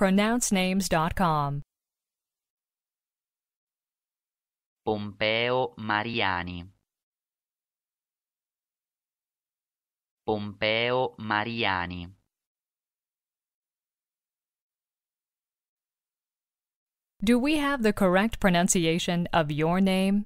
pronouncenames.com. Pompeo Mariani. Pompeo Mariani. Do we have the correct pronunciation of your name?